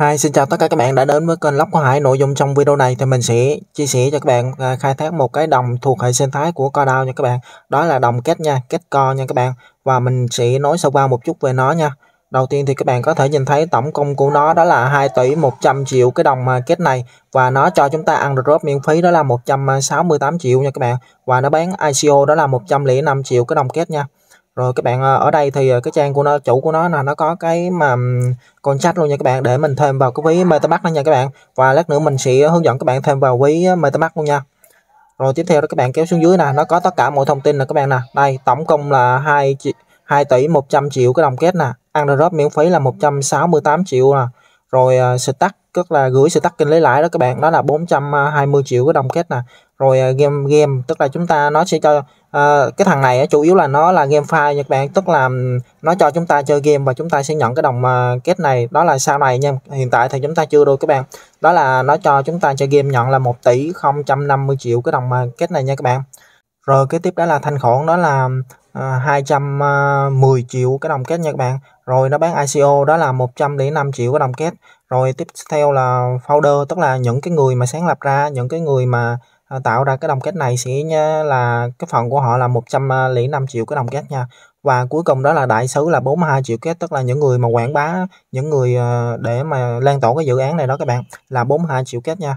Hi, xin chào tất cả các bạn đã đến với kênh Lóc của Hải. Nội dung trong video này thì mình sẽ chia sẻ cho các bạn khai thác một cái đồng thuộc hệ sinh thái của co nha các bạn. Đó là đồng kết nha, kết co nha các bạn. Và mình sẽ nói sơ qua một chút về nó nha. Đầu tiên thì các bạn có thể nhìn thấy tổng công của nó đó là 2 tỷ 100 triệu cái đồng kết này và nó cho chúng ta ăn drop miễn phí đó là 168 triệu nha các bạn. Và nó bán ICO đó là 105 triệu cái đồng kết nha rồi các bạn ờ, ở đây thì ờ, cái trang của nó chủ của nó là nó có cái mà contract luôn nha các bạn để mình thêm vào cái ví MetaMask đó nha các bạn và lát nữa mình sẽ hướng dẫn các bạn thêm vào ví ờ, MetaMask luôn nha rồi tiếp theo đó các bạn kéo xuống dưới nè nó có tất cả mọi thông tin nè các bạn nè đây tổng cộng là 2 triệu 2 tỷ 100 triệu cái đồng kết nè Android miễn phí là 168 triệu nè rồi uh, stack tức là gửi stack kênh lấy lãi đó các bạn đó là 420 triệu cái đồng kết nè rồi game game tức là chúng ta nó sẽ cho Ờ, cái thằng này chủ yếu là nó là game file các bạn tức là nó cho chúng ta chơi game và chúng ta sẽ nhận cái đồng ờ, kết này đó là sau này nha hiện tại thì chúng ta chưa đôi các bạn đó là nó cho chúng ta chơi game nhận là 1 tỷ 050 triệu cái đồng ờ, kết này nha các bạn rồi cái tiếp đó là thanh khoản đó là à, 210 triệu cái đồng kết nha các bạn rồi nó bán ICO đó là 105 triệu cái đồng kết rồi tiếp theo là folder tức là những cái người mà sáng lập ra những cái người mà Ờ, tạo ra cái đồng kết này sẽ là cái phần của họ là 105 à, triệu cái đồng kết nha và cuối cùng đó là đại sứ là 42 triệu kết tức là những người mà quảng bá những người ờ, để mà lan tỏa cái dự án này đó các bạn là 42 triệu kết nha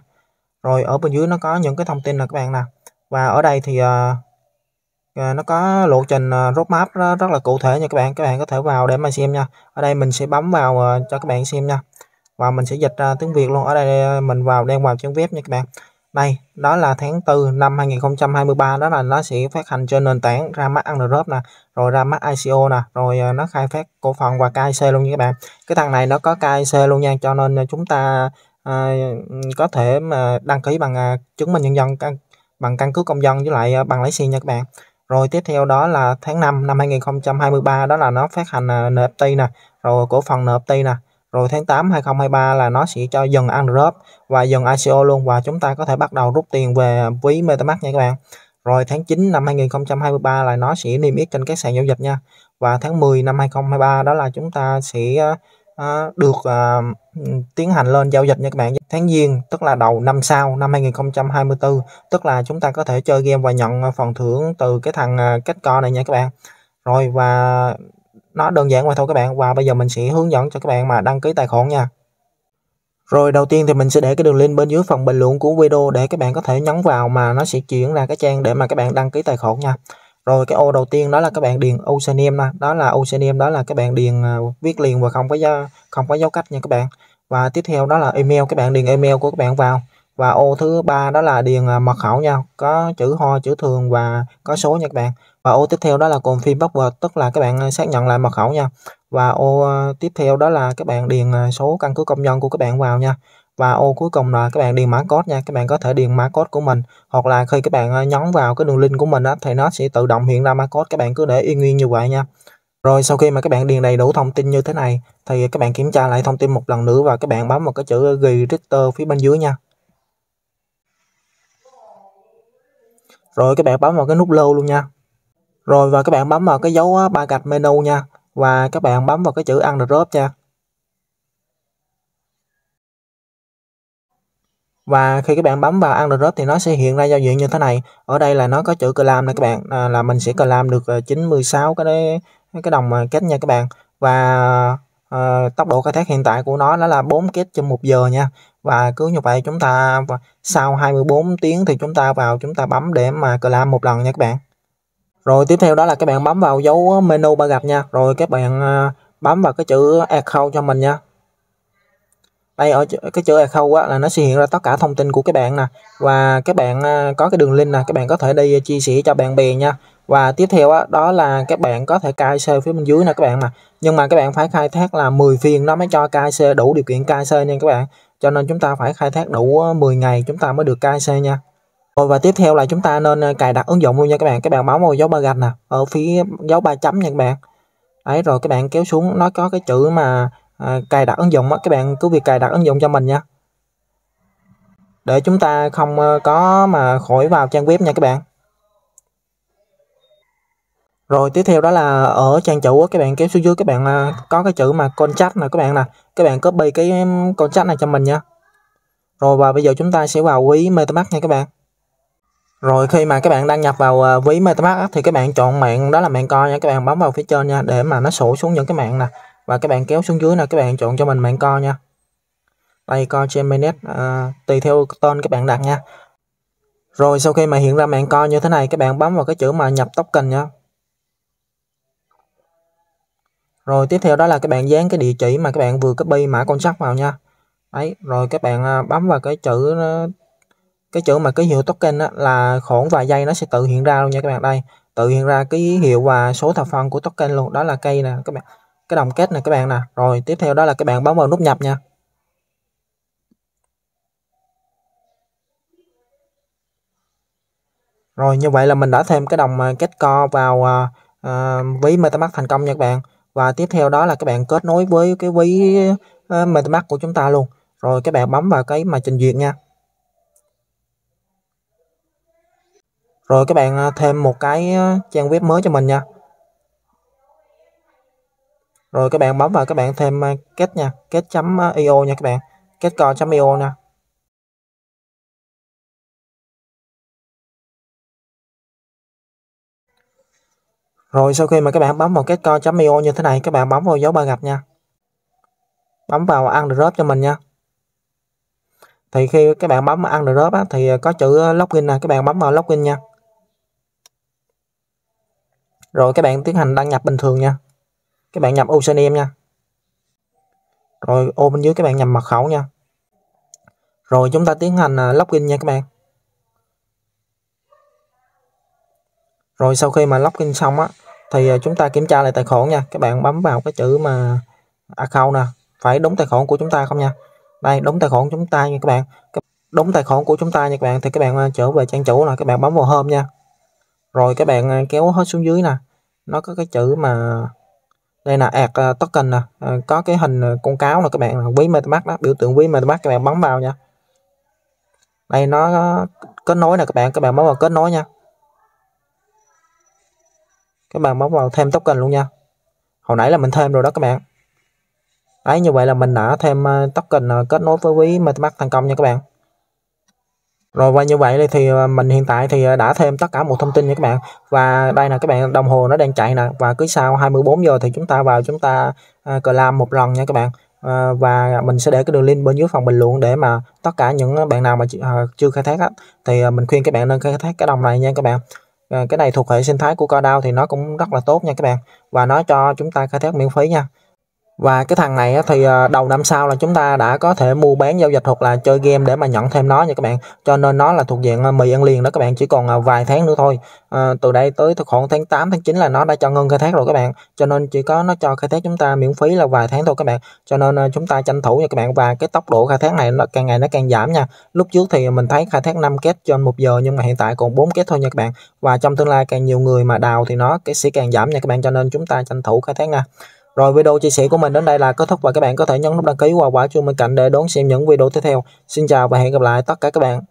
rồi ở bên dưới nó có những cái thông tin là các bạn nè và ở đây thì À, nó có lộ trình roadmap rất, là cụ thể nha các bạn các bạn có thể vào để mà xem nha ở đây mình sẽ bấm vào cho các bạn xem nha và mình sẽ dịch uh, tiếng Việt luôn ở đây mình vào đang vào trang web nha các bạn đây đó là tháng 4 năm 2023 đó là nó sẽ phát hành trên nền tảng ra mắt Android nè rồi ra mắt ICO nè rồi ờ, nó khai phát cổ phần và KIC luôn nha các bạn cái thằng này nó có KIC luôn nha cho nên ờ, chúng ta à, có thể mà đăng ký bằng à, chứng minh nhân dân căn bằng căn cước công dân với lại à, bằng lái xe nha các bạn rồi tiếp theo đó là tháng 5 năm 2023 đó là nó phát hành à, NFT nè rồi cổ phần NFT nè rồi tháng 8 2023 là nó sẽ cho dần ăn drop và dần ICO luôn và chúng ta có thể bắt đầu rút tiền về ví MetaMask nha các bạn rồi tháng 9 năm 2023 là nó sẽ niêm yết trên các sàn giao dịch nha và tháng 10 năm 2023 đó là chúng ta sẽ ờ, được ờ, tiến hành lên giao dịch nha các bạn tháng giêng tức là đầu năm sau năm 2024 tức là chúng ta có thể chơi game và nhận phần thưởng từ cái thằng cách ờ, co này nha các bạn rồi và nó đơn giản vậy thôi các bạn và bây giờ mình sẽ hướng dẫn cho các bạn mà đăng ký tài khoản nha rồi đầu tiên thì mình sẽ để cái đường link bên dưới phần bình luận của video để các bạn có thể nhấn vào mà nó sẽ chuyển ra cái trang để mà các bạn đăng ký tài khoản nha rồi cái ô đầu tiên đó là các bạn điền username nè đó là username đó là các bạn điền à, viết liền và không có giao, không có dấu cách nha các bạn và tiếp theo đó là email các bạn điền email của các bạn vào và ô thứ ba đó là điền à, mật khẩu nha có chữ ho chữ thường và có số nha các bạn và ô tiếp theo đó là confirm password tức là các bạn à, xác nhận lại mật khẩu nha và ô à, tiếp theo đó là các bạn điền số căn cứ công dân của các bạn vào nha và ô cuối cùng là các bạn điền mã code nha các bạn có thể điền mã code của mình hoặc là khi các bạn nhấn vào cái đường link của mình đó, thì nó sẽ tự động hiện ra mã code các bạn cứ để yên nguyên như vậy nha rồi sau khi mà các bạn điền đầy đủ thông tin như thế này thì các bạn kiểm tra lại thông tin một lần nữa và các bạn bấm vào cái chữ register phía bên dưới nha rồi các bạn bấm vào cái nút lưu luôn nha rồi và các bạn bấm vào cái dấu ba gạch menu nha và các bạn bấm vào cái chữ ăn drop nha và khi các bạn bấm vào ăn drop thì nó sẽ hiện ra giao diện như thế này ở đây là nó có chữ clam nè các bạn à, là mình sẽ clam được 96 ờ, cái đấy cái đồng kết nha các bạn và Ờ, tốc độ khai thác hiện tại của nó đó là 4 kết trong 1 giờ nha và cứ như vậy chúng ta sau 24 tiếng thì chúng ta vào chúng ta bấm để mà clam một lần nha các bạn rồi tiếp theo đó là các bạn bấm vào dấu menu ba gạch nha rồi các bạn ờ, bấm vào cái chữ account cho mình nha đây ở cái chữ account á, là nó sẽ hiện ra tất cả thông tin của các bạn nè và các bạn ờ, có cái đường link nè các bạn có thể đi chia sẻ cho bạn bè nha và tiếp theo đó, đó là các bạn có thể cài xe phía bên dưới nè các bạn mà nhưng mà các bạn phải khai thác là 10 phiên nó mới cho cài xe đủ điều kiện cài xe nha các bạn cho nên chúng ta phải khai thác đủ 10 ờ, ngày chúng ta mới được cài xe nha rồi và tiếp theo là chúng ta nên ờ, cài đặt ứng dụng luôn nha các bạn các bạn bấm vào dấu ba gạch nè ở phía dấu ba chấm nha các bạn ấy rồi các bạn kéo xuống nó có cái chữ mà à, cài đặt ứng dụng á các bạn cứ việc cài đặt ứng dụng cho mình nha để chúng ta không có mà khỏi vào trang web nha các bạn rồi tiếp theo đó là ở trang chủ các bạn kéo xuống dưới các bạn à, có cái chữ mà contract nè các bạn nè các bạn copy cái contract này cho mình nha rồi và bây giờ chúng ta sẽ vào ví metamask nha các bạn rồi khi mà các bạn đăng nhập vào à, ví metamask thì các bạn chọn mạng đó là mạng coi nha các bạn bấm vào phía trên nha để mà nó sổ xuống những cái mạng nè và các bạn kéo xuống dưới nè các bạn chọn cho mình mạng coi nha đây coi Geminet à, tùy theo tên các bạn đặt nha rồi sau khi mà hiện ra mạng coi như thế này các bạn bấm vào cái chữ mà nhập token nha rồi tiếp theo đó là các bạn dán cái địa chỉ mà các bạn vừa copy mã contract vào nha ấy rồi các bạn à, bấm vào cái chữ ờ, cái chữ mà ký hiệu token á, là khoảng vài giây nó sẽ tự hiện ra luôn nha các bạn đây tự hiện ra ký hiệu và số thập phân của token luôn đó là cây nè các bạn cái đồng kết này các bạn nè rồi tiếp theo đó là các bạn bấm vào nút nhập nha rồi như vậy là mình đã thêm cái đồng à, kết co vào uh, ví MetaMask thành công nha các bạn và tiếp theo đó là các bạn kết nối với cái ví uh, ờ, MetaMask của chúng ta luôn rồi các bạn bấm vào cái mà trình duyệt nha rồi các bạn ờ, thêm một cái ờ, trang web mới cho mình nha rồi các bạn bấm vào các bạn thêm kết nha kết.io nha các bạn kết co.io nè Rồi sau khi mà các bạn bấm vào cái co. io như thế này các bạn bấm vào dấu ba gạch nha. Bấm vào ăn drop cho mình nha. Thì khi các bạn bấm ăn drop á, thì có chữ login nè, các bạn bấm vào login nha. Rồi các bạn tiến hành đăng nhập bình thường nha. Các bạn nhập username nha. Rồi ô bên dưới các bạn nhập mật khẩu nha. Rồi chúng ta tiến hành à, login nha các bạn. rồi sau khi mà login xong á thì à, chúng ta kiểm tra lại tài khoản nha các bạn bấm vào cái chữ mà account nè phải đúng tài khoản của chúng ta không nha đây đúng tài khoản chúng ta nha các bạn đúng tài khoản của chúng ta nha các bạn thì các bạn à, trở về trang chủ là các bạn bấm vào hôm nha rồi các bạn à, kéo hết xuống dưới nè nó có cái chữ mà đây là ad token nè có cái hình con cáo nè các bạn là quý metamask đó biểu tượng quý metamask các bạn bấm vào nha đây nó kết nối nè các bạn các bạn bấm vào kết nối nha các bạn bấm vào thêm token luôn nha hồi nãy là mình thêm rồi đó các bạn ấy như vậy là mình đã thêm ờ, token ờ, kết nối với ví MetaMask thành công nha các bạn rồi và như vậy thì ờ, mình hiện tại thì đã thêm tất cả một thông tin nha các bạn và đây là các bạn đồng hồ nó đang chạy nè và cứ sau 24 giờ thì chúng ta vào chúng ta làm một lần nha các bạn và mình sẽ để cái đường link bên dưới phần bình luận để mà tất cả những bạn nào mà chưa khai thác á, thì mình khuyên các bạn nên khai thác cái đồng này nha các bạn Ờ, cái này thuộc hệ sinh thái của CoDAO thì nó cũng rất là tốt nha các bạn và nó cho chúng ta khai thác miễn phí nha và cái thằng này thì ờ, đầu năm sau là chúng ta đã có thể mua bán giao dịch hoặc là chơi game để mà nhận thêm nó nha các bạn cho nên nó là thuộc diện ờ, mì ăn liền đó các bạn chỉ còn ờ, vài tháng nữa thôi à, từ đây tới khoảng tháng 8 tháng 9 là nó đã cho ngân khai thác rồi các bạn cho nên chỉ có nó cho khai thác chúng ta miễn phí là vài tháng thôi các bạn cho nên chúng ta tranh thủ nha các bạn và cái tốc độ khai thác này nó càng ngày nó càng giảm nha lúc trước thì mình thấy khai thác 5 két trên một giờ nhưng mà hiện tại còn 4 két thôi nha các bạn và trong tương lai càng nhiều người mà đào thì nó cái sẽ càng giảm nha các bạn cho nên chúng ta tranh thủ khai thác nha rồi video chia sẻ của mình đến đây là kết thúc và các bạn có thể nhấn nút đăng ký và quả chuông bên cạnh để đón xem những video tiếp theo. Xin chào và hẹn gặp lại tất cả các bạn.